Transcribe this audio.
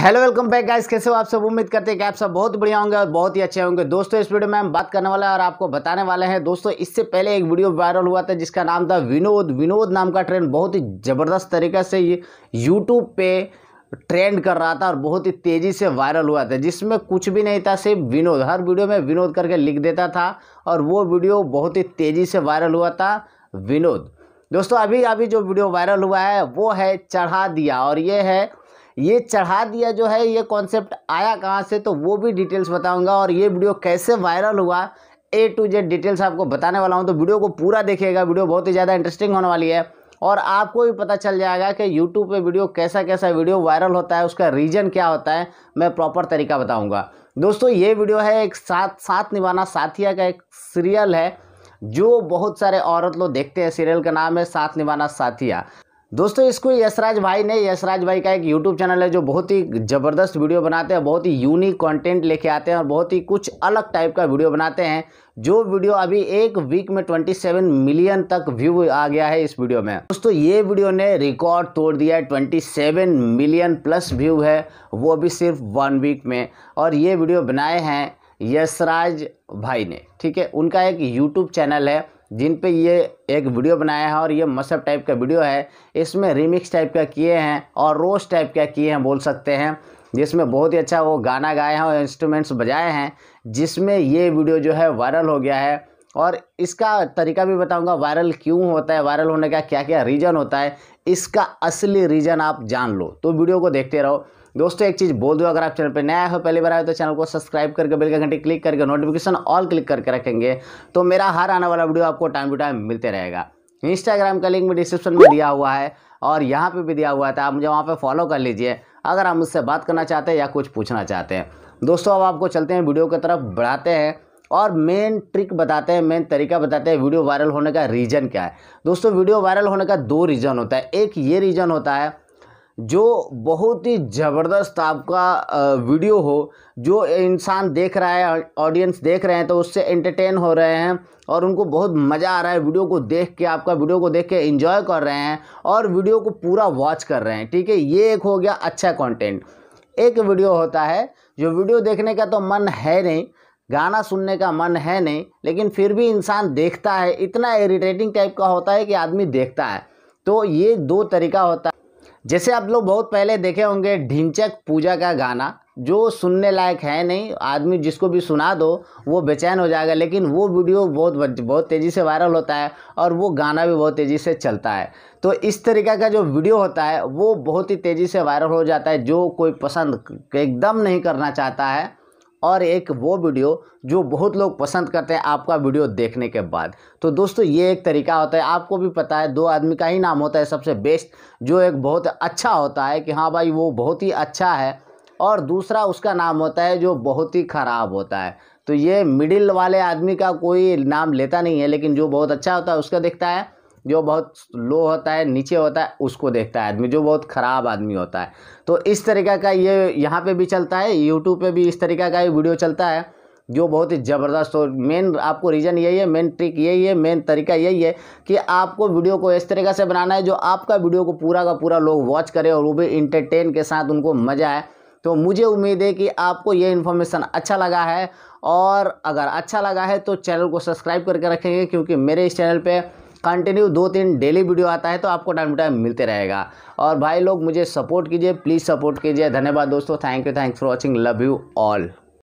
hello welcome back guys कैसे हो आप सब उम्मीद करते हैं कि आप सब बहुत बढ़िया होंगे और बहुत ही अच्छे होंगे दोस्तों इस वीडियो में हम बात करने वाले हैं और आपको बताने वाले हैं दोस्तों इससे पहले एक वीडियो वायरल हुआ था जिसका नाम था विनोद विनोद नाम का ट्रेंड बहुत ही ज़बरदस्त तरीके से ये यूट्यूब पे ट्रेंड कर रहा था और बहुत ही तेज़ी से वायरल हुआ था जिसमें कुछ भी नहीं था सिर्फ विनोद हर वीडियो में विनोद करके लिख देता था और वो वीडियो बहुत ही तेज़ी से वायरल हुआ था विनोद दोस्तों अभी अभी जो वीडियो वायरल हुआ है वो है चढ़ा दिया और ये है ये चढ़ा दिया जो है ये कॉन्सेप्ट आया कहाँ से तो वो भी डिटेल्स बताऊंगा और ये वीडियो कैसे वायरल हुआ ए टू जेड डिटेल्स आपको बताने वाला हूँ तो वीडियो को पूरा देखिएगा वीडियो बहुत ही ज़्यादा इंटरेस्टिंग होने वाली है और आपको भी पता चल जाएगा कि यूट्यूब पे वीडियो कैसा कैसा वीडियो वायरल होता है उसका रीज़न क्या होता है मैं प्रॉपर तरीका बताऊंगा दोस्तों ये वीडियो है एक साथ साथ निभाना साथिया का एक सीरियल है जो बहुत सारे औरत लोग देखते हैं सीरियल का नाम है साथ निभाना साथिया दोस्तों इसको यशराज भाई ने यशराज भाई का एक यूट्यूब चैनल है जो बहुत ही ज़बरदस्त वीडियो बनाते हैं बहुत ही यूनिक कंटेंट लेके आते हैं और बहुत ही कुछ अलग टाइप का वीडियो बनाते हैं जो वीडियो अभी एक वीक में 27 मिलियन तक व्यू आ गया है इस वीडियो में दोस्तों ये वीडियो ने रिकॉर्ड तोड़ दिया है ट्वेंटी मिलियन प्लस व्यू है वो अभी सिर्फ वन वीक में और ये वीडियो बनाए हैं यशराज भाई ने ठीक है उनका एक यूट्यूब चैनल है जिन पे ये एक वीडियो बनाया है और ये मसअप टाइप का वीडियो है इसमें रिमिक्स टाइप का किए हैं और रोज टाइप का किए हैं बोल सकते हैं जिसमें बहुत ही अच्छा वो गाना गाए हैं और इंस्ट्रूमेंट्स बजाए हैं जिसमें ये वीडियो जो है वायरल हो गया है और इसका तरीका भी बताऊंगा वायरल क्यों होता है वायरल होने का क्या क्या रीज़न होता है इसका असली रीज़न आप जान लो तो वीडियो को देखते रहो दोस्तों एक चीज़ बोल दूँ अगर आप चैनल पर नया हो पहली बार आए तो चैनल को सब्सक्राइब करके बेल का घंटे क्लिक करके नोटिफिकेशन ऑल क्लिक करके रखेंगे तो मेरा हर आने वाला वीडियो आपको टाइम टू टाइम मिलते रहेगा इंस्टाग्राम का लिंक भी डिस्क्रिप्शन में दिया हुआ है और यहाँ पे भी दिया हुआ था तो आप मुझे वहाँ पे फॉलो कर लीजिए अगर आप मुझसे बात करना चाहते हैं या कुछ पूछना चाहते हैं दोस्तों अब आपको चलते हैं वीडियो की तरफ बढ़ाते हैं और मेन ट्रिक बताते हैं मेन तरीका बताते हैं वीडियो वायरल होने का रीज़न क्या है दोस्तों वीडियो वायरल होने का दो रीज़न होता है एक ये रीज़न होता है जो बहुत ही ज़बरदस्त आपका वीडियो हो जो इंसान देख रहा है ऑडियंस देख रहे हैं तो उससे एंटरटेन हो रहे हैं और उनको बहुत मज़ा आ रहा है वीडियो को देख के आपका वीडियो को देख के इंजॉय कर रहे हैं और वीडियो को पूरा वॉच कर रहे हैं ठीक है ये एक हो गया अच्छा कॉन्टेंट एक वीडियो होता है जो वीडियो देखने का तो मन है नहीं गाना सुनने का मन है नहीं लेकिन फिर भी इंसान देखता है इतना इरिटेटिंग टाइप का होता है कि आदमी देखता है तो ये दो तरीका होता है जैसे आप लोग बहुत पहले देखे होंगे ढिंचक पूजा का गाना जो सुनने लायक है नहीं आदमी जिसको भी सुना दो वो बेचैन हो जाएगा लेकिन वो वीडियो बहुत बहुत तेज़ी से वायरल होता है और वो गाना भी बहुत तेज़ी से चलता है तो इस तरीके का जो वीडियो होता है वो बहुत ही तेज़ी से वायरल हो जाता है जो कोई पसंद एकदम नहीं करना चाहता है और एक वो वीडियो जो बहुत लोग पसंद करते हैं आपका वीडियो देखने के बाद तो दोस्तों ये एक तरीका होता है आपको भी पता है दो आदमी का ही नाम होता है सबसे बेस्ट जो एक बहुत अच्छा होता है कि हाँ भाई वो बहुत ही अच्छा है और दूसरा उसका नाम होता है जो बहुत ही ख़राब होता है तो ये मिडिल वाले आदमी का कोई नाम लेता नहीं है लेकिन जो बहुत अच्छा होता है उसका देखता है जो बहुत लो होता है नीचे होता है उसको देखता है आदमी जो बहुत ख़राब आदमी होता है तो इस तरीके का ये यहाँ पे भी चलता है यूट्यूब पे भी इस तरीके का ये वीडियो चलता है जो बहुत ही ज़बरदस्त हो मेन आपको रीज़न यही है मेन ट्रिक यही है मेन तरीका यही है कि आपको वीडियो को इस तरीके से बनाना है जो आपका वीडियो को पूरा का पूरा लोग वॉच करें और वो भी इंटरटेन के साथ उनको मज़ा आए तो मुझे उम्मीद है कि आपको ये इन्फॉर्मेशन अच्छा लगा है और अगर अच्छा लगा है तो चैनल को सब्सक्राइब करके रखेंगे क्योंकि मेरे इस चैनल पर कंटिन्यू दो तीन डेली वीडियो आता है तो आपको टाइम टू टाइम मिलते रहेगा और भाई लोग मुझे सपोर्ट कीजिए प्लीज़ सपोर्ट कीजिए धन्यवाद दोस्तों thank you thanks for watching love you all